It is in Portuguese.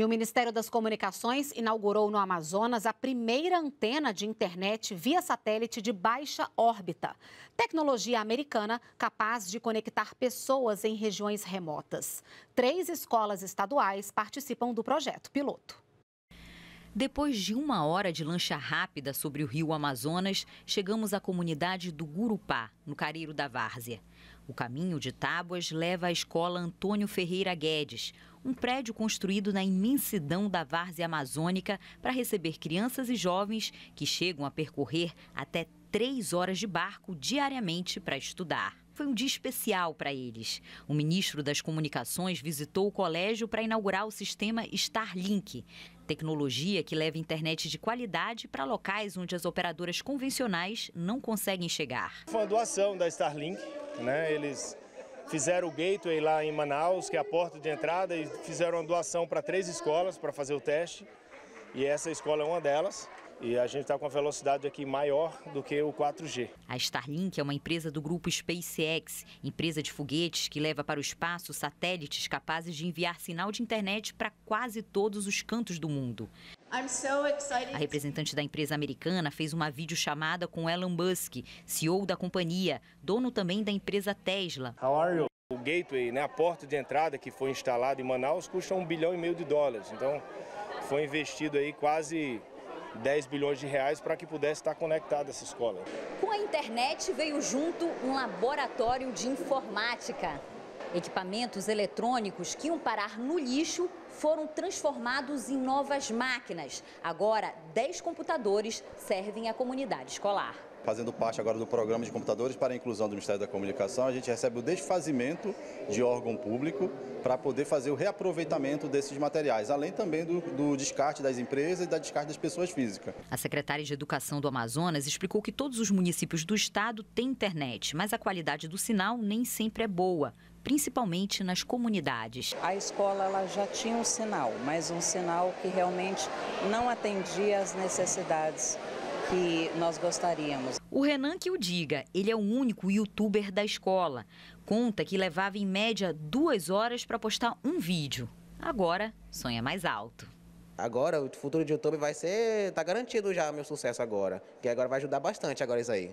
E o Ministério das Comunicações inaugurou no Amazonas a primeira antena de internet via satélite de baixa órbita. Tecnologia americana capaz de conectar pessoas em regiões remotas. Três escolas estaduais participam do projeto piloto. Depois de uma hora de lancha rápida sobre o rio Amazonas, chegamos à comunidade do Gurupá, no Careiro da Várzea. O caminho de tábuas leva à escola Antônio Ferreira Guedes, um prédio construído na imensidão da várzea amazônica para receber crianças e jovens que chegam a percorrer até três horas de barco diariamente para estudar foi um dia especial para eles. O ministro das Comunicações visitou o colégio para inaugurar o sistema Starlink, tecnologia que leva internet de qualidade para locais onde as operadoras convencionais não conseguem chegar. Foi uma doação da Starlink, né? Eles fizeram o gateway lá em Manaus, que é a porta de entrada, e fizeram uma doação para três escolas para fazer o teste. E essa escola é uma delas. E a gente está com a velocidade aqui maior do que o 4G. A Starlink é uma empresa do grupo SpaceX, empresa de foguetes que leva para o espaço satélites capazes de enviar sinal de internet para quase todos os cantos do mundo. A representante da empresa americana fez uma videochamada com Elon Musk, CEO da companhia, dono também da empresa Tesla. O gateway, né, a porta de entrada que foi instalada em Manaus, custa um bilhão e meio de dólares. Então, foi investido aí quase 10 bilhões de reais para que pudesse estar conectada essa escola. Com a internet veio junto um laboratório de informática. Equipamentos eletrônicos que iam parar no lixo foram transformados em novas máquinas. Agora, 10 computadores servem à comunidade escolar fazendo parte agora do Programa de Computadores para a Inclusão do Ministério da Comunicação, a gente recebe o desfazimento de órgão público para poder fazer o reaproveitamento desses materiais, além também do, do, descarte das empresas e da descarte das pessoas físicas. A secretária de Educação do Amazonas explicou que todos os municípios do estado têm internet, mas a qualidade do sinal nem sempre é boa. Principalmente nas comunidades. A escola ela já tinha um sinal, mas um sinal que realmente não atendia às necessidades que nós gostaríamos. O Renan que o diga, ele é o único youtuber da escola. Conta que levava em média duas horas para postar um vídeo. Agora, sonha mais alto. Agora, o futuro de YouTube vai ser... tá garantido já meu sucesso agora. Que agora vai ajudar bastante agora isso aí.